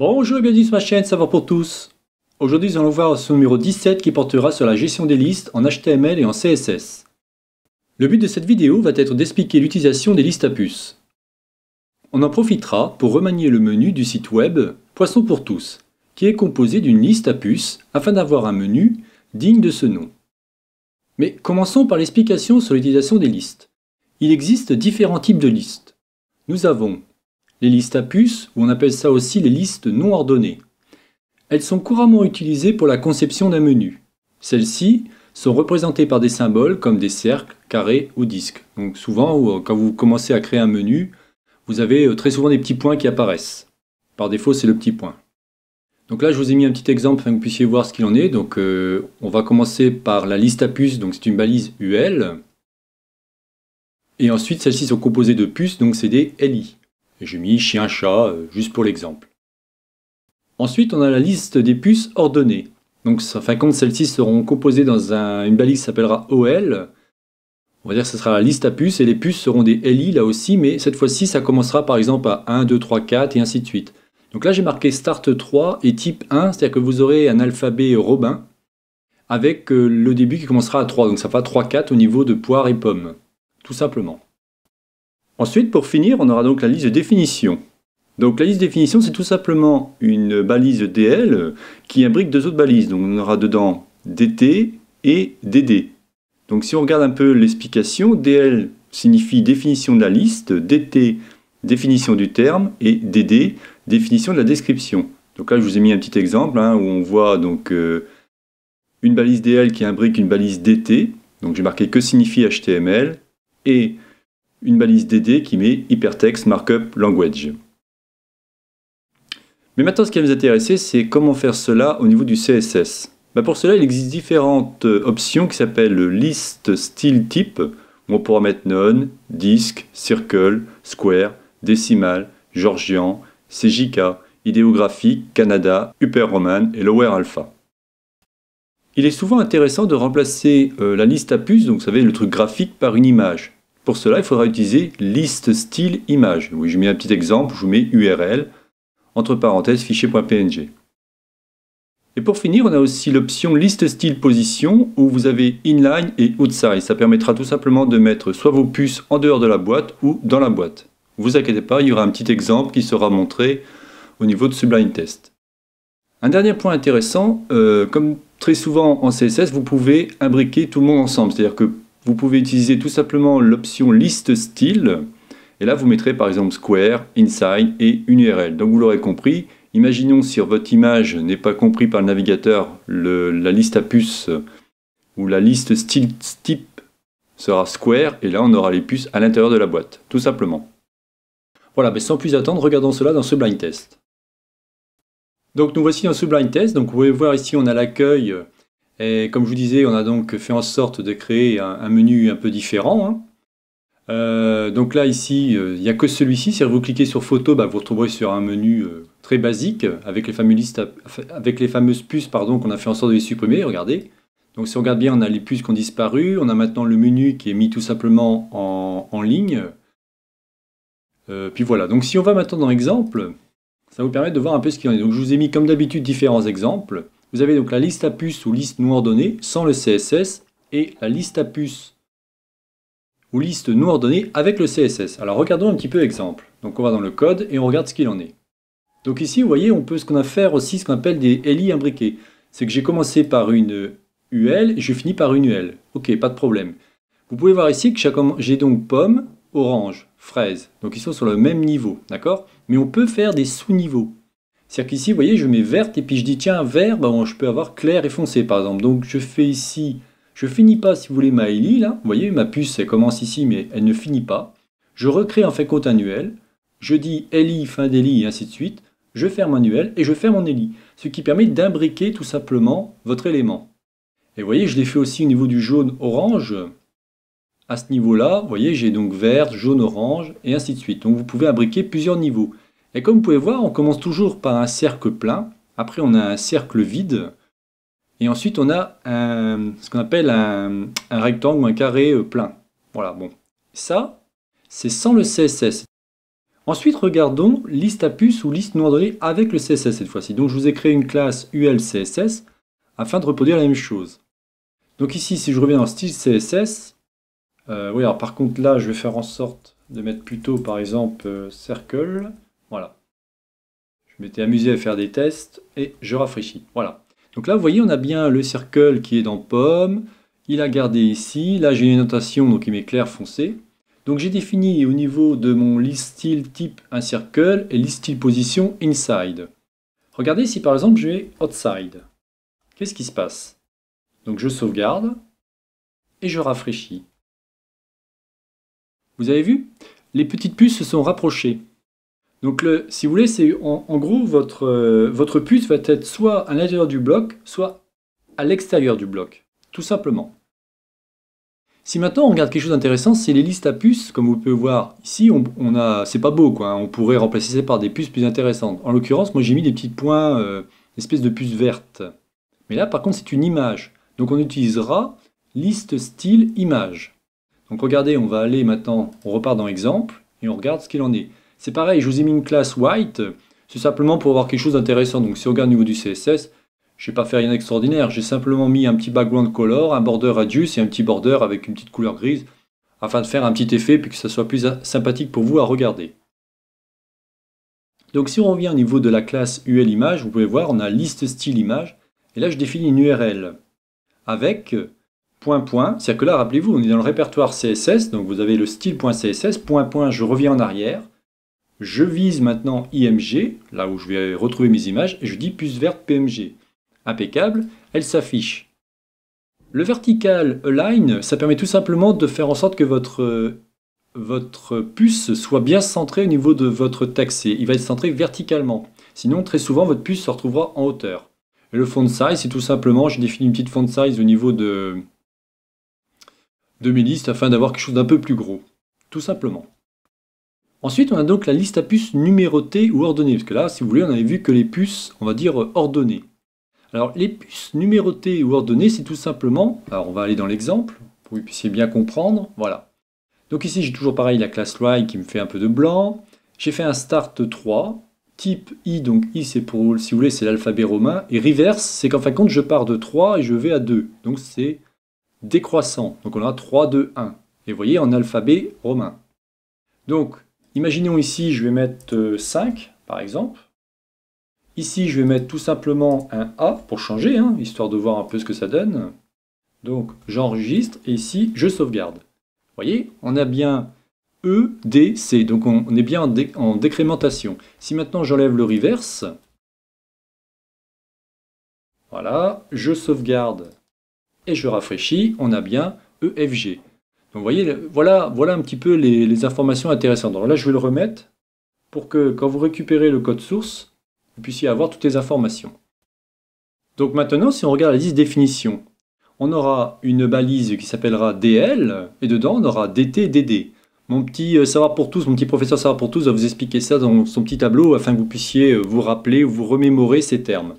Bonjour et bienvenue sur ma chaîne Savoir pour tous. Aujourd'hui, nous allons voir ce numéro 17 qui portera sur la gestion des listes en HTML et en CSS. Le but de cette vidéo va être d'expliquer l'utilisation des listes à puces. On en profitera pour remanier le menu du site web Poisson pour tous, qui est composé d'une liste à puces afin d'avoir un menu digne de ce nom. Mais commençons par l'explication sur l'utilisation des listes. Il existe différents types de listes. Nous avons les listes à puces, ou on appelle ça aussi les listes non ordonnées. Elles sont couramment utilisées pour la conception d'un menu. Celles-ci sont représentées par des symboles comme des cercles, carrés ou disques. Donc souvent, euh, quand vous commencez à créer un menu, vous avez euh, très souvent des petits points qui apparaissent. Par défaut, c'est le petit point. Donc là, je vous ai mis un petit exemple afin que vous puissiez voir ce qu'il en est. Donc euh, on va commencer par la liste à puces, donc c'est une balise UL. Et ensuite, celles-ci sont composées de puces, donc c'est des LI. J'ai mis chien-chat, euh, juste pour l'exemple. Ensuite, on a la liste des puces ordonnées. Donc, en fin de compte, celles-ci seront composées dans une balise qui s'appellera OL. On va dire que ce sera la liste à puces, et les puces seront des LI là aussi, mais cette fois-ci, ça commencera par exemple à 1, 2, 3, 4, et ainsi de suite. Donc là, j'ai marqué Start 3 et Type 1, c'est-à-dire que vous aurez un alphabet Robin, avec euh, le début qui commencera à 3, donc ça fera 3, 4 au niveau de poire et pomme, tout simplement. Ensuite, pour finir, on aura donc la liste de définition. Donc la liste de définition, c'est tout simplement une balise DL qui imbrique deux autres balises. Donc on aura dedans DT et DD. Donc si on regarde un peu l'explication, DL signifie définition de la liste, DT définition du terme et DD définition de la description. Donc là je vous ai mis un petit exemple hein, où on voit donc euh, une balise DL qui imbrique une balise DT. Donc j'ai marqué que signifie HTML et une balise DD qui met Hypertext Markup Language. Mais maintenant, ce qui va nous intéresser, c'est comment faire cela au niveau du CSS. Bah, pour cela, il existe différentes euh, options qui s'appellent list style type, où on pourra mettre none, disc, circle, square, décimal, georgian, CJK, idéographique, Canada, Roman et Lower Alpha. Il est souvent intéressant de remplacer euh, la liste à puces, donc vous savez, le truc graphique, par une image. Pour cela, il faudra utiliser liste style image. Oui, je mets un petit exemple, je vous mets URL, entre parenthèses fichier.png. Et pour finir, on a aussi l'option liste style position où vous avez inline et outside. Ça permettra tout simplement de mettre soit vos puces en dehors de la boîte ou dans la boîte. Vous inquiétez pas, il y aura un petit exemple qui sera montré au niveau de Sublime Test. Un dernier point intéressant, euh, comme très souvent en CSS, vous pouvez imbriquer tout le monde ensemble. C'est-à-dire que vous pouvez utiliser tout simplement l'option liste style. Et là, vous mettrez par exemple Square, inside et une URL. Donc vous l'aurez compris, imaginons si votre image n'est pas compris par le navigateur, la liste à puces ou la liste style type sera Square et là on aura les puces à l'intérieur de la boîte, tout simplement. Voilà, mais sans plus attendre, regardons cela dans ce blind test. Donc nous voici dans ce blind test. Donc vous pouvez voir ici, on a l'accueil et comme je vous disais, on a donc fait en sorte de créer un, menu un peu différent. Hein. Euh, donc là, ici, euh, il n'y a que celui-ci. Si vous cliquez sur photo, bah, vous retrouverez sur un menu euh, très basique avec les, fameuses puces qu'on a fait en sorte de les supprimer. Regardez. Donc si on regarde bien, on a les puces qui ont disparu. On a maintenant le menu qui est mis tout simplement en, ligne. puis voilà. Donc si on va maintenant dans exemple, ça vous permet de voir un peu ce qu'il en a. Donc je vous ai mis comme d'habitude différents exemples. Vous avez donc la liste à puces ou liste non ordonnée sans le CSS et la liste à puces ou liste non ordonnée avec le CSS. Alors regardons un petit peu exemple. Donc on va dans le code et on regarde ce qu'il en est. Donc ici, vous voyez, on peut ce qu'on a faire aussi ce qu'on appelle des LI imbriqués. C'est que j'ai commencé par une UL et je finis par une UL. Ok, pas de problème. Vous pouvez voir ici que j'ai donc pomme, orange, fraise. Donc ils sont sur le même niveau, d'accord Mais on peut faire des sous-niveaux. C'est-à-dire qu'ici, vous voyez, je mets verte et puis je dis tiens, vert, ben, je peux avoir clair et foncé par exemple. Donc je fais ici, je finis pas si vous voulez ma Eli, là. Vous voyez, ma puce elle commence ici mais elle ne finit pas. Je recrée en fait compte annuel. Je dis Eli, fin d'Eli, et ainsi de suite. Je ferme manuel annuel et je ferme mon Eli. Ce qui permet d'imbriquer tout simplement votre élément. Et vous voyez, je l'ai fait aussi au niveau du jaune-orange. À ce niveau-là, vous voyez, j'ai donc vert, jaune, orange et ainsi de suite. Donc vous pouvez imbriquer plusieurs niveaux. Et comme vous pouvez voir, on commence toujours par un cercle plein, après on a un cercle vide, et ensuite on a un, ce qu'on appelle un, rectangle ou un carré euh, plein. Voilà, bon. Ça, c'est sans le CSS. Ensuite, regardons liste à puce ou liste non donnée avec le CSS cette fois-ci. Donc je vous ai créé une classe ULCSS afin de reproduire la même chose. Donc ici, si je reviens dans style CSS, euh, oui, alors par contre là, je vais faire en sorte de mettre plutôt par exemple euh, cercle. circle. Voilà. Je m'étais amusé à faire des tests et je rafraîchis. Voilà. Donc là, vous voyez, on a bien le circle qui est dans pomme. Il a gardé ici. Là, j'ai une notation, donc il m'est clair foncé. Donc j'ai défini au niveau de mon list style type un circle et list style position inside. Regardez si par exemple j'ai outside. Qu'est-ce qui se passe Donc je sauvegarde et je rafraîchis. Vous avez vu Les petites puces se sont rapprochées. Donc, si vous voulez, c'est en, gros, euh, votre, puce va être soit à l'intérieur du bloc, soit à l'extérieur du bloc, tout simplement. Si maintenant on regarde quelque chose d'intéressant, c'est les listes à puces, comme vous pouvez voir ici, on, a, c'est pas beau quoi, hein. on pourrait remplacer ça par des puces plus intéressantes. En l'occurrence, moi j'ai mis des petits points, euh, une espèce de puce verte. Mais là par contre c'est une image, donc on utilisera liste style image. Donc regardez, on va aller maintenant, on repart dans exemple, et on regarde ce qu'il en est. C'est pareil, je vous ai mis une classe white, c'est simplement pour avoir quelque chose d'intéressant. Donc si on regarde au niveau du CSS, je n'ai pas fait rien d'extraordinaire, j'ai simplement mis un petit background color, un border radius et un petit border avec une petite couleur grise, afin de faire un petit effet puis que ça soit plus sympathique pour vous à regarder. Donc si on revient au niveau de la classe UL image, vous pouvez voir, on a liste style image, et là je définis une URL avec point c'est-à-dire que là, rappelez-vous, on est dans le répertoire CSS, donc vous avez le style.css, point point, je reviens en arrière, je vise maintenant IMG, là où je vais retrouver mes images, et je dis puce verte PMG. Impeccable, elle s'affiche. Le vertical align, ça permet tout simplement de faire en sorte que votre, euh, votre puce soit bien centrée au niveau de votre taxé. Il va être centré verticalement. Sinon, très souvent, votre puce se retrouvera en hauteur. le font size, c'est tout simplement, je définis une petite font size au niveau de, de mes listes afin d'avoir quelque chose d'un peu plus gros. Tout simplement. Ensuite, on a donc la liste à puces numérotée ou ordonnée, parce que là, si vous voulez, on avait vu que les puces, on va dire, euh, ordonnées. Alors, les puces numérotées ou ordonnées, c'est tout simplement, alors on va aller dans l'exemple, pour que vous puissiez bien comprendre, voilà. Donc ici, j'ai toujours pareil la classe Y qui me fait un peu de blanc. J'ai fait un start 3, type i, donc i c'est pour, si vous voulez, c'est l'alphabet romain, et reverse, c'est qu'en fin de compte, je pars de 3 et je vais à 2, donc c'est décroissant. Donc on a 3, 2, 1, et vous voyez, en alphabet romain. Donc, Imaginons ici, je vais mettre 5, euh, par exemple. Ici, je vais mettre tout simplement un A pour changer, hein, histoire de voir un peu ce que ça donne. Donc, j'enregistre et ici, je sauvegarde. Vous voyez, on a bien E, D, C. Donc, on est bien en, en décrémentation. Si maintenant, j'enlève le reverse, voilà, je sauvegarde et je rafraîchis, on a bien EFG. Donc vous voyez, voilà, voilà un petit peu les, informations intéressantes. Alors là, je vais le remettre pour que quand vous récupérez le code source, vous puissiez avoir toutes les informations. Donc maintenant, si on regarde la liste définition, on aura une balise qui s'appellera DL, et dedans, on aura DT, DD. Mon petit euh, savoir pour tous, mon petit professeur savoir pour tous va vous expliquer ça dans son petit tableau afin que vous puissiez euh, vous rappeler ou vous remémorer ces termes.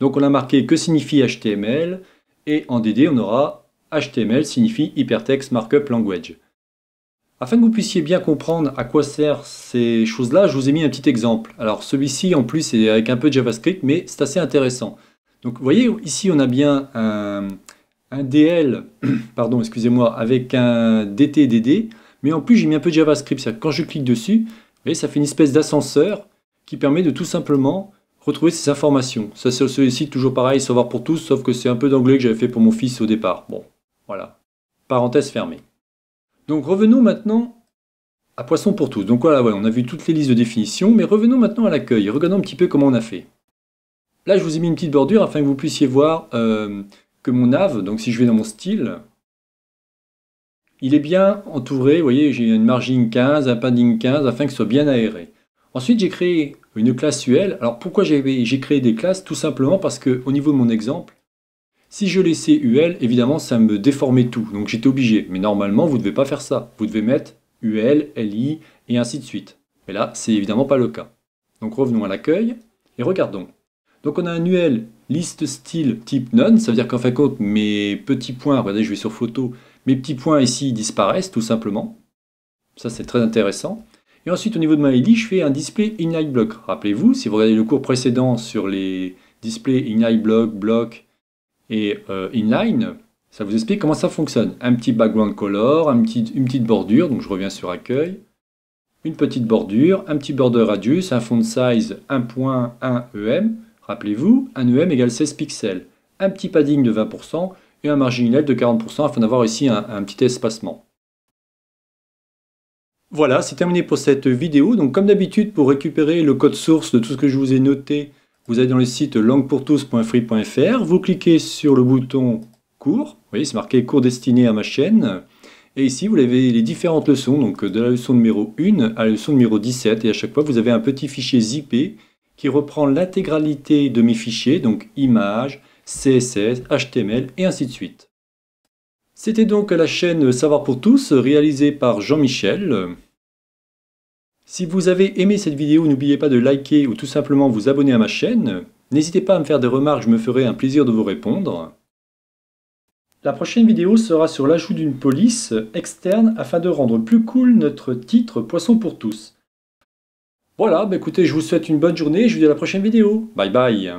Donc on a marqué que signifie HTML, et en DD, on aura HTML signifie Hypertext Markup Language. Afin que vous puissiez bien comprendre à quoi sert ces choses-là, je vous ai mis un petit exemple. Alors celui-ci en plus est avec un peu de JavaScript, mais c'est assez intéressant. Donc vous voyez ici on a bien un, DL, pardon excusez-moi, avec un DTDD, mais en plus j'ai mis un peu de JavaScript, c'est-à-dire quand je clique dessus, vous voyez ça fait une espèce d'ascenseur qui permet de tout simplement retrouver ces informations. Ça c'est celui-ci toujours pareil, savoir pour tous, sauf que c'est un peu d'anglais que j'avais fait pour mon fils au départ. Bon, voilà. Parenthèse fermée. Donc revenons maintenant à Poisson pour tous. Donc voilà, on a vu toutes les listes de définition, mais revenons maintenant à l'accueil. Regardons un petit peu comment on a fait. Là, je vous ai mis une petite bordure afin que vous puissiez voir euh, que mon nav, donc si je vais dans mon style, il est bien entouré. Vous voyez, j'ai une margin 15, un padding 15, afin que ce soit bien aéré. Ensuite, j'ai créé une classe UL. Alors pourquoi j'ai créé des classes Tout simplement parce que au niveau de mon exemple, si je laissais UL, évidemment, ça me déformait tout, donc j'étais obligé. Mais normalement, vous ne devez pas faire ça. Vous devez mettre UL, LI, et ainsi de suite. Mais là, ce n'est évidemment pas le cas. Donc revenons à l'accueil, et regardons. Donc on a un UL list style type none, ça veut dire qu'en fin de compte, mes petits points, regardez, je vais sur photo, mes petits points ici disparaissent tout simplement. Ça, c'est très intéressant. Et ensuite, au niveau de ma li, je fais un display inline block. Rappelez-vous, si vous regardez le cours précédent sur les displays inline block, block et euh, inline, ça vous explique comment ça fonctionne. Un petit background color, une petite bordure, donc je reviens sur accueil, une petite bordure, un petit border radius, un font size 1.1 EM, rappelez-vous, un EM égale 16 pixels, un petit padding de 20% et un marginal de 40% afin d'avoir ici un petit espacement. Voilà, c'est terminé pour cette vidéo. Donc comme d'habitude, pour récupérer le code source de tout ce que je vous ai noté, vous allez dans le site languepourtous.free.fr, vous cliquez sur le bouton cours, vous voyez c'est marqué cours destiné à ma chaîne, et ici vous avez les différentes leçons, donc de la leçon numéro 1 à la leçon numéro 17, et à chaque fois vous avez un petit fichier zippé qui reprend l'intégralité de mes fichiers, donc images, CSS, HTML et ainsi de suite. C'était donc la chaîne Savoir pour tous réalisée par Jean-Michel. Si vous avez aimé cette vidéo, n'oubliez pas de liker ou tout simplement vous abonner à ma chaîne. N'hésitez pas à me faire des remarques, je me ferai un plaisir de vous répondre. La prochaine vidéo sera sur l'ajout d'une police externe afin de rendre plus cool notre titre Poisson pour tous. Voilà, bah écoutez, je vous souhaite une bonne journée et je vous dis à la prochaine vidéo. Bye bye